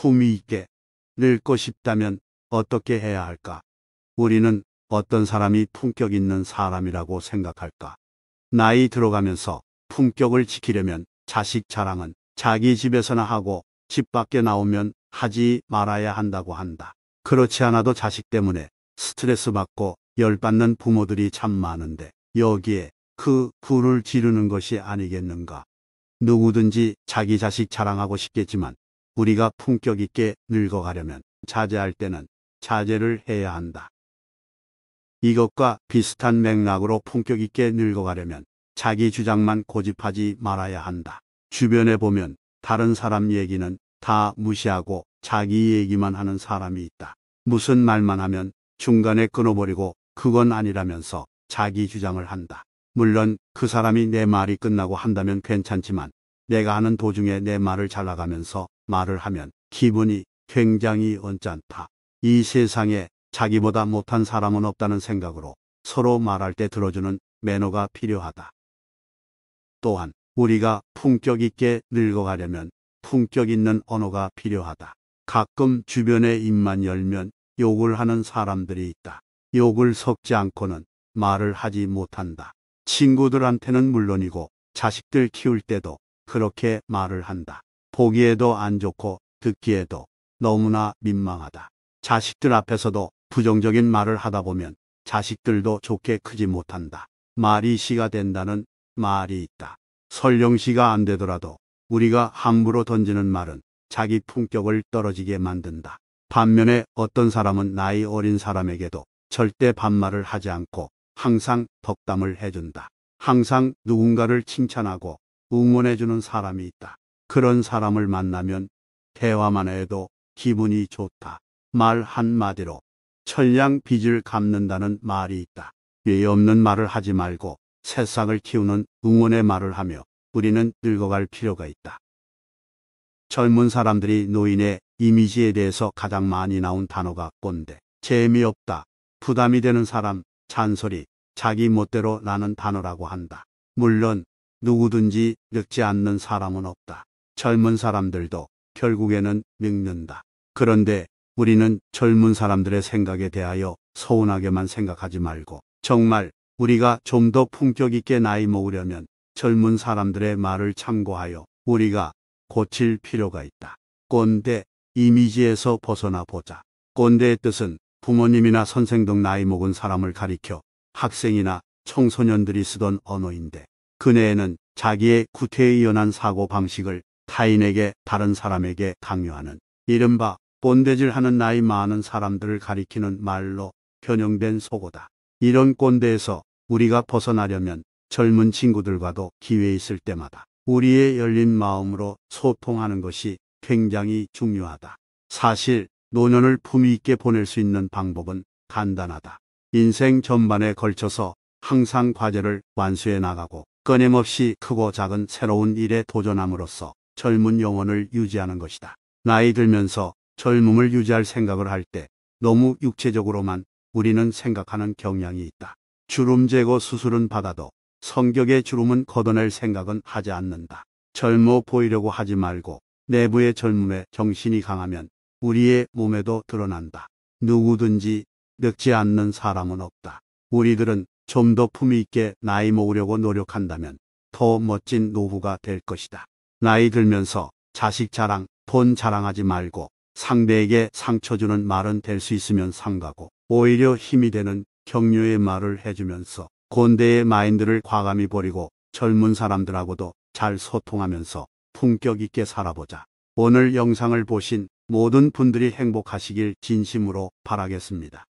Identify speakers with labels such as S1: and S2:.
S1: 품위 있게 늙고 싶다면 어떻게 해야 할까? 우리는 어떤 사람이 품격 있는 사람이라고 생각할까? 나이 들어가면서 품격을 지키려면 자식 자랑은 자기 집에서나 하고 집 밖에 나오면 하지 말아야 한다고 한다. 그렇지 않아도 자식 때문에 스트레스 받고 열받는 부모들이 참 많은데 여기에 그 불을 지르는 것이 아니겠는가. 누구든지 자기 자식 자랑하고 싶겠지만 우리가 품격 있게 늙어가려면 자제할 때는 자제를 해야 한다. 이것과 비슷한 맥락으로 품격 있게 늙어가려면 자기 주장만 고집하지 말아야 한다. 주변에 보면 다른 사람 얘기는 다 무시하고 자기 얘기만 하는 사람이 있다. 무슨 말만 하면 중간에 끊어버리고 그건 아니라면서 자기 주장을 한다. 물론 그 사람이 내 말이 끝나고 한다면 괜찮지만 내가 하는 도중에 내 말을 잘라가면서 말을 하면 기분이 굉장히 언짢다. 이 세상에 자기보다 못한 사람은 없다는 생각으로 서로 말할 때 들어주는 매너가 필요하다. 또한 우리가 품격 있게 늙어가려면 품격 있는 언어가 필요하다. 가끔 주변에 입만 열면 욕을 하는 사람들이 있다. 욕을 섞지 않고는 말을 하지 못한다. 친구들한테는 물론이고 자식들 키울 때도 그렇게 말을 한다. 보기에도 안 좋고 듣기에도 너무나 민망하다. 자식들 앞에서도 부정적인 말을 하다 보면 자식들도 좋게 크지 못한다. 말이 시가 된다는 말이 있다. 설령 시가 안 되더라도 우리가 함부로 던지는 말은 자기 품격을 떨어지게 만든다. 반면에 어떤 사람은 나이 어린 사람에게도 절대 반말을 하지 않고 항상 덕담을 해준다. 항상 누군가를 칭찬하고 응원해주는 사람이 있다. 그런 사람을 만나면 대화만 해도 기분이 좋다. 말 한마디로 천량 빚을 갚는다는 말이 있다. 예의 없는 말을 하지 말고 새싹을 키우는 응원의 말을 하며 우리는 늙어갈 필요가 있다. 젊은 사람들이 노인의 이미지에 대해서 가장 많이 나온 단어가 꼰대, 재미없다, 부담이 되는 사람, 잔소리, 자기 멋대로 라는 단어라고 한다. 물론 누구든지 늙지 않는 사람은 없다. 젊은 사람들도 결국에는 늙는다. 그런데 우리는 젊은 사람들의 생각에 대하여 서운하게만 생각하지 말고 정말 우리가 좀 더 품격 있게 나이 먹으려면 젊은 사람들의 말을 참고하여 우리가 고칠 필요가 있다. 꼰대 이미지에서 벗어나 보자. 꼰대의 뜻은 부모님이나 선생 등 나이 먹은 사람을 가리켜 학생이나 청소년들이 쓰던 언어인데 그네에는 자기의 구태에 연한 사고 방식을 타인에게 다른 사람에게 강요하는 이른바 본대질하는 나이 많은 사람들을 가리키는 말로 변형된 속어다. 이런 꼰대에서 우리가 벗어나려면 젊은 친구들과도 기회 있을 때마다 우리의 열린 마음으로 소통하는 것이 굉장히 중요하다. 사실 노년을 품위 있게 보낼 수 있는 방법은 간단하다. 인생 전반에 걸쳐서 항상 과제를 완수해 나가고 끊임없이 크고 작은 새로운 일에 도전함으로써 젊은 영혼을 유지하는 것이다. 나이 들면서 젊음을 유지할 생각을 할 때 너무 육체적으로만 우리는 생각하는 경향이 있다. 주름 제거 수술은 받아도 성격의 주름은 걷어낼 생각은 하지 않는다. 젊어 보이려고 하지 말고 내부의 젊음에 정신이 강하면 우리의 몸에도 드러난다. 누구든지 늙지 않는 사람은 없다. 우리들은 좀더 품위있게 나이 먹으려고 노력한다면 더 멋진 노후가 될 것이다. 나이 들면서 자식 자랑, 돈 자랑하지 말고 상대에게 상처 주는 말은 될 수 있으면 상가고 오히려 힘이 되는 격려의 말을 해주면서 곤대의 마인드를 과감히 버리고 젊은 사람들하고도 잘 소통하면서 품격 있게 살아보자. 오늘 영상을 보신 모든 분들이 행복하시길 진심으로 바라겠습니다.